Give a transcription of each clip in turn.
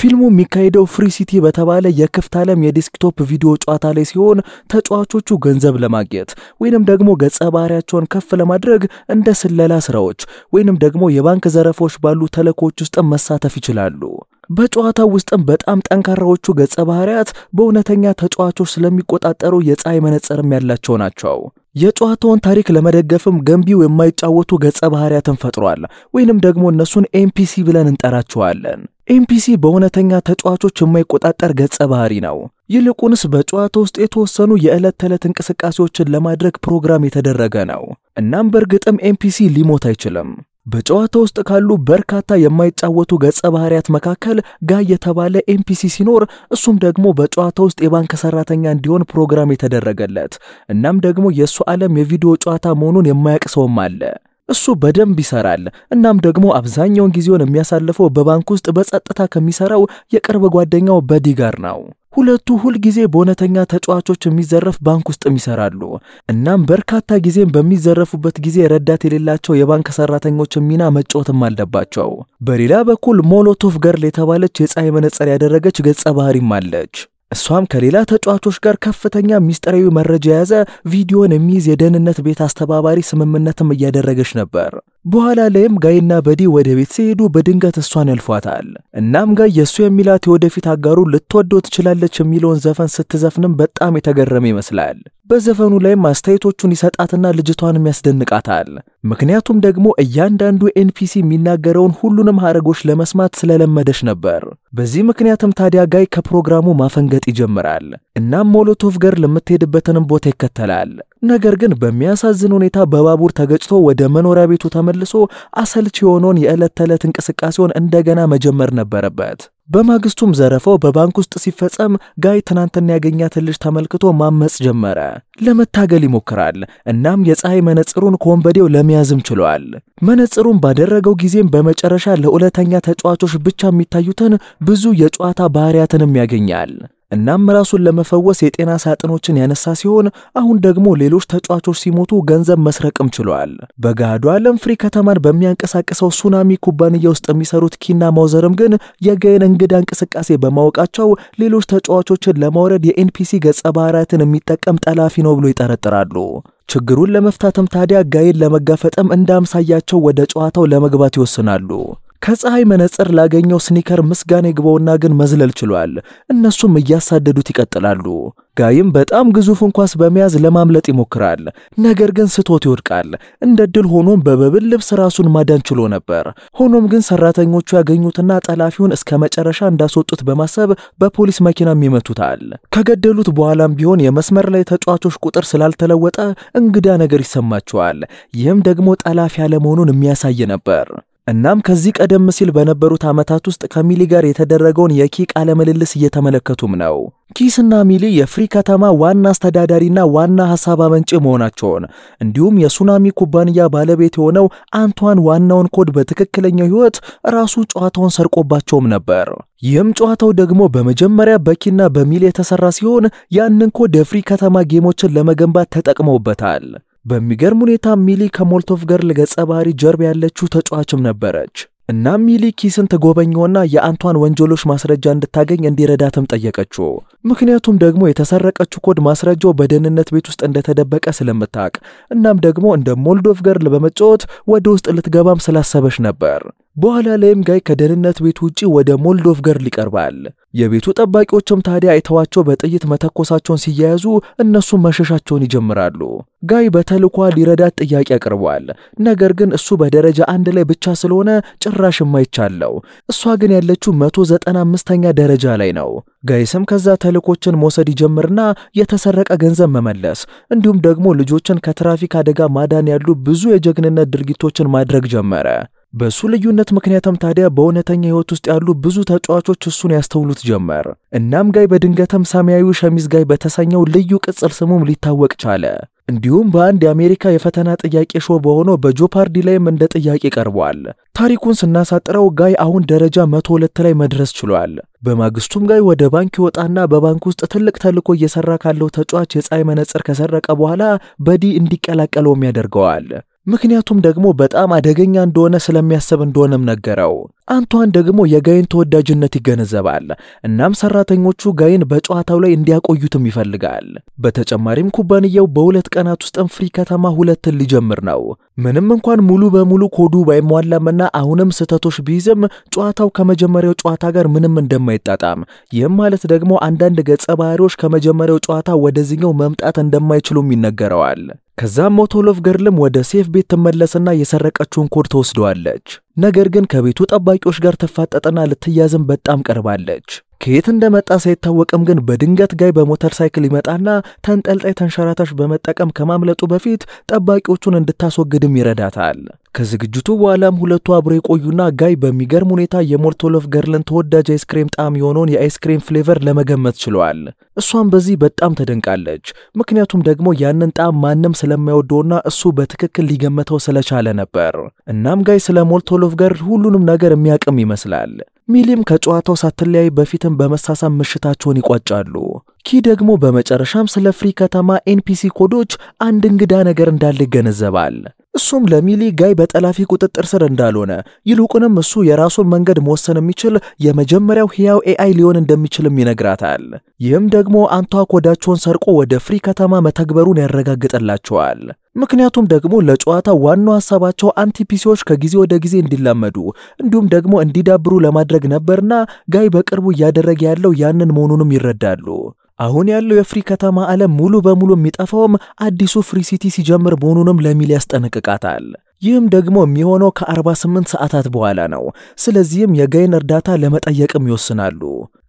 ፊልሙ የሚካሄደው ፍሪ ሲቲ በተባለ የክፍት ዓለም የዴስክቶፕ ቪዲዮ ጨዋታ ላይ ሲሆን ተጫዋቾቹ ገንዘብ ለማግኘት ወይንም ደግሞ ገጸ ባህሪያቸውን ከፍ ለማድረግ እንደ ስለላ ስራዎች ወይንም ደግሞ የባንክ ዘረፎች ባሉ ተልእኮዎች ውስጥም መሳተፍ ይችላሉ። በጨዋታው ውስጥም በጣም ጠንካራዎቹ ገጸ ባህሪያት በእውነተኛ ተጫዋቾች ስለሚቆጣጠሩ የፀሐይ መነጽርም ያላቸው ናቸው። የጨዋታውን ታሪክ ለመደገፍም ገንቢው የማይጫወቱ ገጸ ባህሪያትን ፈጥሯል፣ ወይንም ደግሞ እነሱን ኤምፒሲ ብለን እንጠራቸዋለን። ኤምፒሲ በእውነተኛ ተጫዋቾች የማይቆጣጠር ገጸ ባህሪ ነው። ይልቁንስ በጨዋታ ውስጥ የተወሰኑ የዕለት ተዕለት እንቅስቃሴዎችን ለማድረግ ፕሮግራም የተደረገ ነው። እናም በእርግጥም ኤምፒሲ ሊሞት አይችልም። በጨዋታ ውስጥ ካሉ በርካታ የማይጫወቱ ገጸ ባህሪያት መካከል ጋይ የተባለ ኤምፒሲ ሲኖር እሱም ደግሞ በጨዋታ ውስጥ የባንክ ሰራተኛ እንዲሆን ፕሮግራም የተደረገለት እናም ደግሞ የእሱ ዓለም የቪዲዮ ጨዋታ መሆኑን የማያውቅ ሰውም አለ። እሱ በደንብ ይሰራል። እናም ደግሞ አብዛኛውን ጊዜውን የሚያሳልፈው በባንክ ውስጥ በጸጥታ ከሚሰራው የቅርብ ጓደኛው በዲ ጋር ነው። ሁለቱ ሁል ጊዜ በእውነተኛ ተጫዋቾች የሚዘረፍ ባንክ ውስጥም ይሰራሉ። እናም በርካታ ጊዜም በሚዘረፉበት ጊዜ ረዳት የሌላቸው የባንክ ሰራተኞች ሚና መጫወትም አለባቸው። በሌላ በኩል ሞሎቶቭ ገርል የተባለች የፀሐይ መነጽር ያደረገች ገጸ ባህሪም አለች። እሷም ከሌላ ተጫዋቾች ጋር ከፍተኛ ሚስጥራዊ መረጃ የያዘ ቪዲዮን የሚይዝ የደህንነት ቤት አስተባባሪ ስምምነትም እያደረገች ነበር። በኋላ ላይም ጋይና በዲ ወደ ቤት ሲሄዱ በድንገት እሷን ያልፏታል። እናም ጋይ የእሱ የሚላት የወደፊት አጋሩ ልትወደው ትችላለች የሚለውን ዘፈን ስትዘፍንም በጣም የተገረመ ይመስላል። በዘፈኑ ላይም አስተያየቶቹን ይሰጣትና ልጅቷንም ያስደንቃታል። ምክንያቱም ደግሞ እያንዳንዱ ኤንፒሲ የሚናገረውን ሁሉንም ሀረጎች ለመስማት ስለለመደች ነበር። በዚህ ምክንያትም ታዲያ ጋይ ከፕሮግራሙ ማፈንገጥ ይጀምራል። እናም ሞሎቶቭ ገር ለምትሄድበትንም ቦታ ይከተላል። ነገር ግን በሚያሳዝን ሁኔታ በባቡር ተገጭቶ ወደ መኖሪያ ቤቱ ተመለ ተመልሶ አሰልች የሆነውን የዕለት ተዕለት እንቅስቃሴውን እንደገና መጀመር ነበረበት። በማግስቱም ዘረፈው በባንክ ውስጥ ሲፈጸም ጋይ ትናንትና ያገኛትን ልጅ ተመልክቶ ማመፅ ጀመረ። ለመታገል ይሞክራል። እናም የፀሐይ መነጽሩን ከወንበዴው ለመያዝም ችሏል። መነጽሩን ባደረገው ጊዜም በመጨረሻ ለሁለተኛ ተጫዋቾች ብቻ የሚታዩትን ብዙ የጨዋታ ባህሪያትንም ያገኛል። እናም ራሱን ለመፈወስ የጤና ሳጥኖችን ያነሳ ሲሆን አሁን ደግሞ ሌሎች ተጫዋቾች ሲሞቱ ገንዘብ መስረቅም ችሏል። በጋዶ ዓለም ፍሪ ከተማን በሚያንቀሳቅሰው ሱናሚ ኩባንያ ውስጥ የሚሰሩት ኪና ማውዘርም ግን የጋይን እንግዳ እንቅስቃሴ በማወቃቸው ሌሎች ተጫዋቾችን ለማውረድ የኤንፒሲ ገጸ ባህሪያትን የሚጠቀም ጠላፊ ነው ብሎ ይጠረጥራሉ። ችግሩን ለመፍታትም ታዲያ ጋይን ለመጋፈጥም እንደ አምሳያቸው ወደ ጨዋታው ለመግባት ይወስናሉ። ከፀሐይ መነጽር ላገኘው ስኒከር ምስጋና ይግባውና ግን መዝለል ችሏል። እነሱም እያሳደዱት ይቀጥላሉ። ጋይም በጣም ግዙፍን ኳስ በመያዝ ለማምለጥ ይሞክራል። ነገር ግን ስቶት ይወድቃል። እንደ ድል ሆኖም በበብል ልብስ ራሱን ማዳን ችሎ ነበር። ሆኖም ግን ሰራተኞቹ ያገኙትና ጠላፊውን እስከ መጨረሻ እንዳስወጡት በማሰብ በፖሊስ መኪናም ይመቱታል። ከገደሉት በኋላም ቢሆን የመስመር ላይ ተጫዋቾች ቁጥር ስላልተለወጠ እንግዳ ነገር ይሰማቸዋል። ይህም ደግሞ ጠላፊ አለመሆኑን የሚያሳይ ነበር። እናም ከዚህ ቀደም ሲል በነበሩት ዓመታት ውስጥ ከሚሊ ጋር የተደረገውን የኪ ቃለ ምልልስ እየተመለከቱም ነው። ኪስና ሚሊ የፍሪ ከተማ ዋና አስተዳዳሪና ዋና ሐሳብ አመንጭ መሆናቸውን እንዲሁም የሱናሚ ኩባንያ ባለቤት የሆነው አንቷን ዋናውን ኮድ በትክክለኛው ሕይወት ራሱ ጨዋታውን ሰርቆባቸውም ነበር። ይህም ጨዋታው ደግሞ በመጀመሪያ በኪና በሚሊ የተሰራ ሲሆን ያንን ኮድ የፍሪ ከተማ ጌሞችን ለመገንባት ተጠቅመውበታል። በሚገርም ሁኔታ ሚሊ ከሞልቶቭ ጋር ለገጸ ባህሪ ጀርባ ያለችው ተጫዋችም ነበረች። እናም ሚሊ ኪስን ተጎበኘውና የአንቷን ወንጀሎች ማስረጃ እንድታገኝ እንዲረዳትም ጠየቀችው። ምክንያቱም ደግሞ የተሰረቀችው ኮድ ማስረጃው በደህንነት ቤት ውስጥ እንደተደበቀ ስለምታቅ እናም ደግሞ እንደ ሞልዶቭ ጋር በመጫወት ወደ ውስጥ ልትገባም ስላሰበች ነበር። በኋላ ላይም ጋይ ከደህንነት ቤት ውጪ ወደ ሞልዶቭ ገርል ይቀርባል። የቤቱ ጠባቂዎችም ታዲያ አይተዋቸው በጥይት መተኮሳቸውን ሲያያዙ እነሱም መሸሻቸውን ይጀምራሉ። ጋይ በተልኳ ሊረዳት ጥያቄ አቅርቧል። ነገር ግን እሱ በደረጃ አንድ ላይ ብቻ ስለሆነ ጭራሽ የማይቻለው፣ እሷ ግን ያለችው 195ኛ ደረጃ ላይ ነው። ጋይስም ከዛ ተልኮችን መውሰድ ይጀምርና የተሰረቀ ገንዘብ መመለስ እንዲሁም ደግሞ ልጆችን ከትራፊክ አደጋ ማዳን ያሉ ብዙ የጀግንነት ድርጊቶችን ማድረግ ጀመረ። በሱ ልዩነት ምክንያትም ታዲያ በእውነተኛ ህይወት ውስጥ ያሉ ብዙ ተጫዋቾች እሱን ያስተውሉት ጀመር። እናም ጋይ በድንገትም ሰማያዊ ሸሚዝ ጋይ በተሰኘው ልዩ ቅጽል ስሙም ሊታወቅ ቻለ። እንዲሁም በአንድ የአሜሪካ የፈተና ጥያቄ ሾ በሆነው በጆፓርዲ ላይም እንደ ጥያቄ ቀርቧል። ታሪኩን ስናሳጥረው ጋይ አሁን ደረጃ ሁለት ላይ መድረስ ችሏል። በማግስቱም ጋይ ወደ ባንክ ይወጣና በባንክ ውስጥ ትልቅ ተልዕኮ እየሰራ ካለው ተጫዋች የፀሐይ መነጽር ከሰረቀ በኋላ በዲ እንዲቀላቀለውም ያደርገዋል። ምክንያቱም ደግሞ በጣም አደገኛ እንደሆነ ስለሚያስብ እንደሆነም ነገረው። አንቷን ደግሞ የጋይን ተወዳጅነት ይገነዘባል። እናም ሰራተኞቹ ጋይን በጨዋታው ላይ እንዲያቆዩትም ይፈልጋል። በተጨማሪም ኩባንያው በሁለት ቀናት ውስጥም ፍሪ ከተማ ሁለትን ሊጀምር ነው። ምንም እንኳን ሙሉ በሙሉ ኮዱ ባይሟላምና አሁንም ስህተቶች ቢይዝም ጨዋታው ከመጀመሪያው ጨዋታ ጋር ምንም እንደማይጣጣም፣ ይህም ማለት ደግሞ አንዳንድ ገጸ ባህሪዎች ከመጀመሪያው ጨዋታ ወደዚኛው መምጣት እንደማይችሉም ይነገረዋል። ከዛም ሞቶሎቭ ገርልም ወደ ሴፍ ቤት ትመለስና የሰረቀችውን ኮድ ተወስደዋለች። ነገር ግን ከቤቱ ጠባቂዎች ጋር ትፋጠጥና ልትያዝም በጣም ቀርባለች። ከየት እንደመጣ ሳይታወቅም ግን በድንገት ጋይ በሞተር ሳይክል ይመጣና ተንጠልጣይ ተንሸራታሽ በመጠቀም ከማምለጡ በፊት ጠባቂዎቹን እንድታስወግድም ይረዳታል። ከዝግጅቱ በኋላም ሁለቱ አብሮ የቆዩና ጋይ በሚገርም ሁኔታ የሞርቶሎፍ ገርልን ተወዳጅ አይስክሬም ጣዕም የሆነውን የአይስክሬም ፍሌቨር ለመገመት ችሏል። እሷም በዚህ በጣም ተደንቃለች። ምክንያቱም ደግሞ ያንን ጣዕም ማንም ስለማይወደውና እሱ በትክክል ሊገመተው ስለቻለ ነበር። እናም ጋይ ስለ ሞርቶሎፍ ገርል ሁሉንም ነገር የሚያቅም ይመስላል። ሚሊም ከጨዋታው ሳትለያይ በፊትም በመሳሳም ምሽታቸውን ይቋጫሉ። ኪ ደግሞ በመጨረሻም ስለ ፍሪ ከተማ ኤንፒሲ ኮዶች አንድ እንግዳ ነገር እንዳለ ይገነዘባል። እሱም ለሚሊ ጋይ በጠላፊ ቁጥጥር ስር እንዳልሆነ ይልቁንም እሱ የራሱን መንገድ መወሰን የሚችል የመጀመሪያው ሕያው ኤአይ ሊሆን እንደሚችልም ይነግራታል። ይህም ደግሞ አንቷ ኮዳቸውን ሰርቆ ወደ ፍሪ ከተማ መተግበሩን ያረጋግጥላቸዋል። ምክንያቱም ደግሞ ለጨዋታ ዋናው ሀሳባቸው አንቲፒሲዎች ከጊዜ ወደ ጊዜ እንዲላመዱ እንዲሁም ደግሞ እንዲዳብሩ ለማድረግ ነበርና ጋይ በቅርቡ እያደረገ ያለው ያንን መሆኑንም ይረዳሉ። አሁን ያለው የፍሪ ከተማ ዓለም ሙሉ በሙሉ የሚጠፋውም አዲሱ ፍሪ ሲቲ ሲጀምር መሆኑንም ለሚል ያስጠነቅቃታል። ይህም ደግሞ የሚሆነው ከ48 ሰዓታት በኋላ ነው። ስለዚህም የጋይን እርዳታ ለመጠየቅም ይወስናሉ።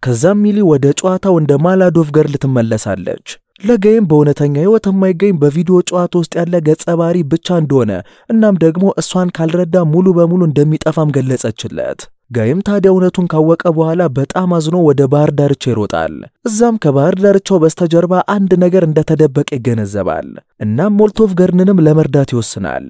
ከዛም ሚሊ ወደ ጨዋታው እንደ ማላዶቭ ገርል ትመለሳለች። ለጋይም በእውነተኛ ህይወት የማይገኝ በቪዲዮ ጨዋታ ውስጥ ያለ ገጸ ባህሪ ብቻ እንደሆነ እናም ደግሞ እሷን ካልረዳ ሙሉ በሙሉ እንደሚጠፋም ገለጸችለት። ጋይም ታዲያ እውነቱን ካወቀ በኋላ በጣም አዝኖ ወደ ባህር ዳርቻ ይሮጣል። እዛም ከባህር ዳርቻው በስተጀርባ አንድ ነገር እንደተደበቀ ይገነዘባል። እናም ሞልቶቭ ገርንንም ለመርዳት ይወስናል።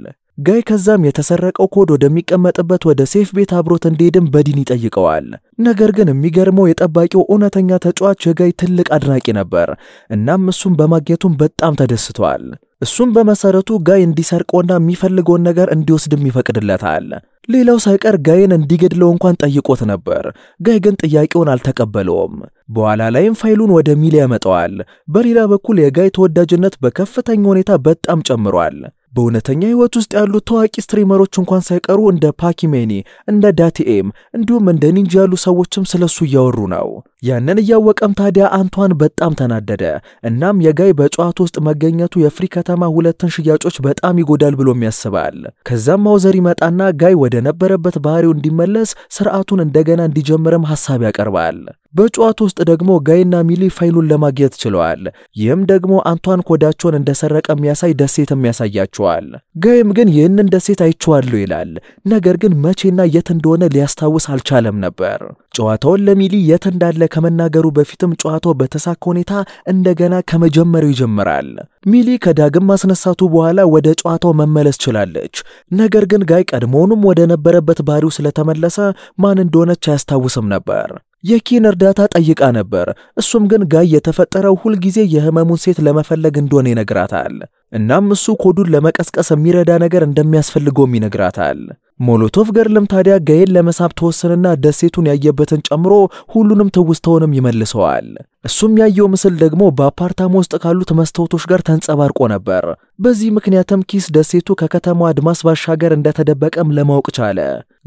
ጋይ ከዛም የተሰረቀው ኮድ ወደሚቀመጥበት ወደ ሴፍ ቤት አብሮት እንዲሄድም በዲን ይጠይቀዋል። ነገር ግን የሚገርመው የጠባቂው እውነተኛ ተጫዋች የጋይ ትልቅ አድናቂ ነበር። እናም እሱም በማግኘቱም በጣም ተደስቷል። እሱም በመሰረቱ ጋይ እንዲሰርቀውና የሚፈልገውን ነገር እንዲወስድም ይፈቅድለታል። ሌላው ሳይቀር ጋይን እንዲገድለው እንኳን ጠይቆት ነበር። ጋይ ግን ጥያቄውን አልተቀበለውም። በኋላ ላይም ፋይሉን ወደ ሚል ያመጣዋል። በሌላ በኩል የጋይ ተወዳጅነት በከፍተኛ ሁኔታ በጣም ጨምሯል። በእውነተኛ ህይወት ውስጥ ያሉ ታዋቂ ስትሪመሮች እንኳን ሳይቀሩ እንደ ፓኪሜኒ፣ እንደ ዳቲኤም እንዲሁም እንደ ኒንጃ ያሉ ሰዎችም ስለሱ እያወሩ ነው። ያንን እያወቀም ታዲያ አንቷን በጣም ተናደደ። እናም የጋይ በጨዋታ ውስጥ መገኘቱ የፍሪ ከተማ ሁለትን ሽያጮች በጣም ይጎዳል ብሎም ያስባል። ከዛም ማውዘር ይመጣና ጋይ ወደ ነበረበት ባህሪው እንዲመለስ ስርዓቱን እንደገና እንዲጀምርም ሀሳብ ያቀርባል። በጨዋታ ውስጥ ደግሞ ጋይና ሚሊ ፋይሉን ለማግኘት ችለዋል። ይህም ደግሞ አንቷን ኮዳቸውን እንደሰረቀ የሚያሳይ ደሴትም ያሳያቸዋል። ጋይም ግን ይህንን ደሴት አይቼዋለሁ ይላል። ነገር ግን መቼና የት እንደሆነ ሊያስታውስ አልቻለም ነበር። ጨዋታውን ለሚሊ የት እንዳለ ከመናገሩ በፊትም ጨዋታው በተሳካ ሁኔታ እንደገና ከመጀመሪያው ይጀምራል። ሚሊ ከዳግም ማስነሳቱ በኋላ ወደ ጨዋታው መመለስ ችላለች። ነገር ግን ጋይ ቀድሞውንም ወደ ነበረበት ባህሪው ስለተመለሰ ማን እንደሆነች አያስታውስም ነበር። የኪን እርዳታ ጠይቃ ነበር። እሱም ግን ጋይ የተፈጠረው ሁልጊዜ የህመሙን ሴት ለመፈለግ እንደሆነ ይነግራታል። እናም እሱ ኮዱን ለመቀስቀስ የሚረዳ ነገር እንደሚያስፈልገውም ይነግራታል። ሞሎቶቭ ገርልም ታዲያ ጋይን ለመሳብ ተወሰንና ደሴቱን ያየበትን ጨምሮ ሁሉንም ትውስታውንም ይመልሰዋል። እሱም ያየው ምስል ደግሞ በአፓርታማ ውስጥ ካሉት መስታወቶች ጋር ተንጸባርቆ ነበር። በዚህ ምክንያትም ኪስ ደሴቱ ከከተማው አድማስ ባሻገር እንደተደበቀም ለማወቅ ቻለ።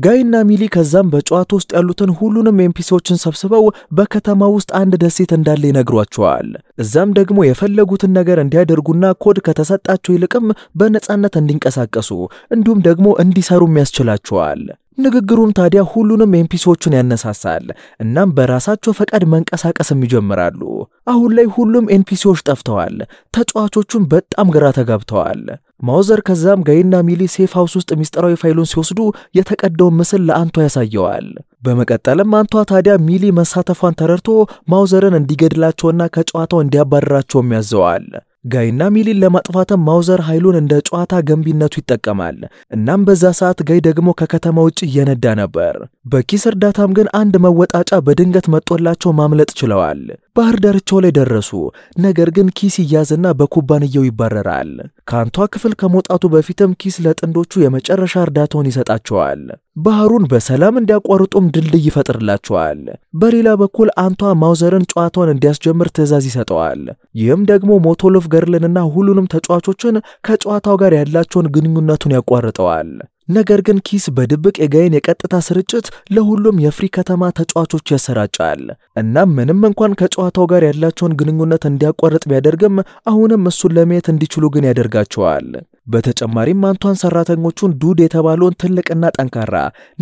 ጋይና ሚሊ ከዛም በጨዋታ ውስጥ ያሉትን ሁሉንም ኤምፒሲዎችን ሰብስበው በከተማ ውስጥ አንድ ደሴት እንዳለ ይነግሯቸዋል። እዛም ደግሞ የፈለጉትን ነገር እንዲያደርጉና ኮድ ከተሰጣቸው ይልቅም በነፃነት እንዲንቀሳቀሱ እንዲሁም ደግሞ እንዲሰሩም ያስችላቸዋል። ንግግሩም ታዲያ ሁሉንም ኤምፒሲዎቹን ያነሳሳል። እናም በራሳቸው ፈቃድ መንቀሳቀስም ይጀምራሉ። አሁን ላይ ሁሉም ኤንፒሲዎች ጠፍተዋል። ተጫዋቾቹም በጣም ግራ ተጋብተዋል። ማውዘር ከዛም ጋይና ሚሊ ሴፍ ሃውስ ውስጥ ሚስጥራዊ ፋይሉን ሲወስዱ የተቀደውን ምስል ለአንቷ ያሳየዋል። በመቀጠልም አንቷ ታዲያ ሚሊ መሳተፏን ተረድቶ ማውዘርን እንዲገድላቸውና ከጨዋታው እንዲያባረራቸውም ያዘዋል። ጋይና ሚሊን ለማጥፋትም ማውዘር ኃይሉን እንደ ጨዋታ ገንቢነቱ ይጠቀማል። እናም በዛ ሰዓት ጋይ ደግሞ ከከተማ ውጭ እየነዳ ነበር። በኪስ እርዳታም ግን አንድ መወጣጫ በድንገት መጦላቸው ማምለጥ ችለዋል። ባህር ዳርቻው ላይ ደረሱ። ነገር ግን ኪስ ይያዝና በኩባንያው ይባረራል። ከአንቷ ክፍል ከመውጣቱ በፊትም ኪስ ለጥንዶቹ የመጨረሻ እርዳታውን ይሰጣቸዋል። ባህሩን በሰላም እንዲያቋርጡም ድልድይ ይፈጥርላቸዋል። በሌላ በኩል አንቷ ማውዘርን ጨዋታውን እንዲያስጀምር ትዕዛዝ ይሰጠዋል። ይህም ደግሞ ሞቶሎፍ ገርልንና ሁሉንም ተጫዋቾችን ከጨዋታው ጋር ያላቸውን ግንኙነቱን ያቋርጠዋል። ነገር ግን ኪስ በድብቅ የጋይን የቀጥታ ስርጭት ለሁሉም የፍሪ ከተማ ተጫዋቾች ያሰራጫል። እናም ምንም እንኳን ከጨዋታው ጋር ያላቸውን ግንኙነት እንዲያቋርጥ ቢያደርግም አሁንም እሱን ለማየት እንዲችሉ ግን ያደርጋቸዋል። በተጨማሪም አንቷን ሰራተኞቹን ዱድ የተባለውን ትልቅና ጠንካራ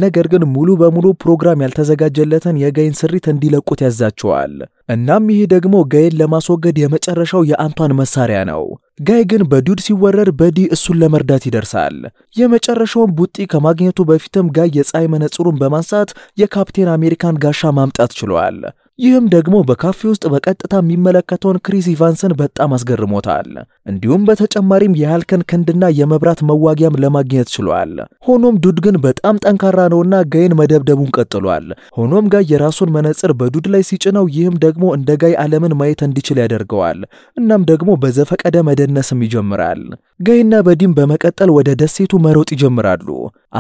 ነገር ግን ሙሉ በሙሉ ፕሮግራም ያልተዘጋጀለትን የገይን ስሪት እንዲለቁት ያዛቸዋል። እናም ይህ ደግሞ ገይን ለማስወገድ የመጨረሻው የአንቷን መሳሪያ ነው። ጋይ ግን በዱድ ሲወረድ በዲ እሱን ለመርዳት ይደርሳል። የመጨረሻውን ቡጢ ከማግኘቱ በፊትም ጋይ የፀሐይ መነጽሩን በማንሳት የካፕቴን አሜሪካን ጋሻ ማምጣት ችሏል። ይህም ደግሞ በካፌ ውስጥ በቀጥታ የሚመለከተውን ክሪስ ኢቫንስን በጣም አስገርሞታል። እንዲሁም በተጨማሪም የሃልክን ክንድና የመብራት መዋጊያም ለማግኘት ችሏል። ሆኖም ዱድ ግን በጣም ጠንካራ ነውና ጋይን መደብደቡን ቀጥሏል። ሆኖም ጋይ የራሱን መነጽር በዱድ ላይ ሲጭነው፣ ይህም ደግሞ እንደ ጋይ ዓለምን ማየት እንዲችል ያደርገዋል። እናም ደግሞ በዘፈቀደ መደነስም ይጀምራል። ጋይና በዲም በመቀጠል ወደ ደሴቱ መሮጥ ይጀምራሉ።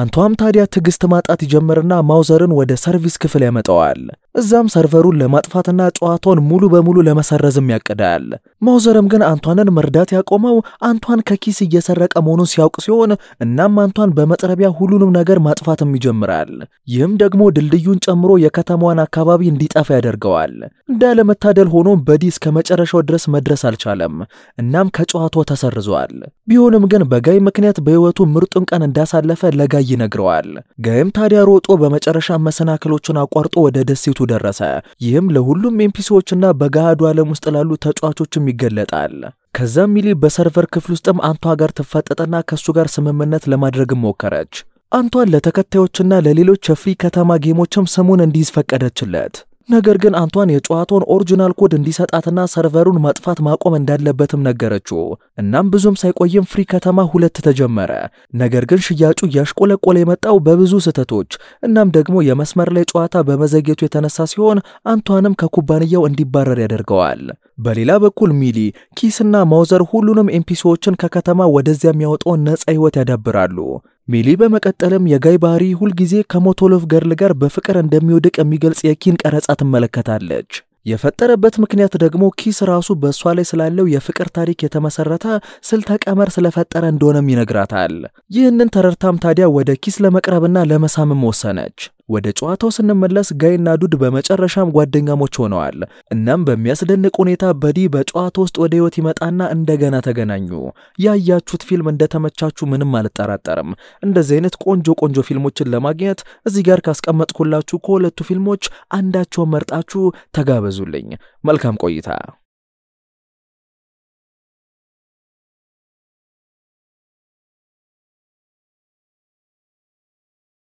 አንቷም ታዲያ ትዕግስት ማጣት ይጀምርና ማውዘርን ወደ ሰርቪስ ክፍል ያመጣዋል። እዛም ሰርቨሩን ለማጥፋትና ጨዋታውን ሙሉ በሙሉ ለመሰረዝም ያቅዳል። ማውዘርም ግን አንቷንን መርዳት ያቆመው አንቷን ከኪስ እየሰረቀ መሆኑን ሲያውቅ ሲሆን እናም አንቷን በመጥረቢያ ሁሉንም ነገር ማጥፋትም ይጀምራል። ይህም ደግሞ ድልድዩን ጨምሮ የከተማዋን አካባቢ እንዲጠፋ ያደርገዋል። እንዳለመታደል ሆኖ በዲ እስከ መጨረሻው ድረስ መድረስ አልቻለም። እናም ከጨዋታው ተሰርዟል። ቢሆንም ግን በጋይ ምክንያት በህይወቱ ምርጡን ቀን እንዳሳለፈ ለጋይ ይነግረዋል። ጋይም ታዲያ ሮጦ በመጨረሻ መሰናክሎቹን አቋርጦ ወደ ደሴቱ ደረሰ። ይህም ለሁሉም ኤምፒሲዎችና በገሃዱ ዓለም ውስጥ ላሉ ተጫዋቾችም ይገለጣል። ከዛም ሚሊ በሰርቨር ክፍል ውስጥም አንቷ ጋር ትፋጠጠና ከእሱ ጋር ስምምነት ለማድረግም ሞከረች። አንቷን ለተከታዮችና ለሌሎች የፍሪ ከተማ ጌሞችም ስሙን እንዲይዝ ፈቀደችለት። ነገር ግን አንቷን የጨዋታውን ኦሪጂናል ኮድ እንዲሰጣትና ሰርቨሩን ማጥፋት ማቆም እንዳለበትም ነገረችው። እናም ብዙም ሳይቆይም ፍሪ ከተማ ሁለት ተጀመረ። ነገር ግን ሽያጩ እያሽቆለቆለ የመጣው በብዙ ስህተቶች እናም ደግሞ የመስመር ላይ ጨዋታ በመዘግየቱ የተነሳ ሲሆን አንቷንም ከኩባንያው እንዲባረር ያደርገዋል። በሌላ በኩል ሚሊ ኪስና ማውዘር ሁሉንም ኤምፒሲዎችን ከከተማ ወደዚያ የሚያወጣውን ነፃ ህይወት ያዳብራሉ። ሚሊ በመቀጠልም የጋይ ባህሪ ሁልጊዜ ከሞቶሎቭ ገርል ጋር በፍቅር እንደሚወድቅ የሚገልጽ የኪን ቀረጻ ትመለከታለች። የፈጠረበት ምክንያት ደግሞ ኪስ ራሱ በእሷ ላይ ስላለው የፍቅር ታሪክ የተመሰረተ ስልተ ቀመር ስለፈጠረ እንደሆነም ይነግራታል። ይህንን ተረድታም ታዲያ ወደ ኪስ ለመቅረብና ለመሳምም ወሰነች። ወደ ጨዋታው ስንመለስ ጋይና ዱድ በመጨረሻም ጓደኛሞች ሆነዋል። እናም በሚያስደንቅ ሁኔታ በዲ በጨዋታ ውስጥ ወደ ህይወት ይመጣና እንደገና ተገናኙ። ያያችሁት ፊልም እንደተመቻችሁ ምንም አልጠራጠርም። እንደዚህ አይነት ቆንጆ ቆንጆ ፊልሞችን ለማግኘት እዚህ ጋር ካስቀመጥኩላችሁ ከሁለቱ ፊልሞች አንዳቸውን መርጣችሁ ተጋበዙልኝ። መልካም ቆይታ።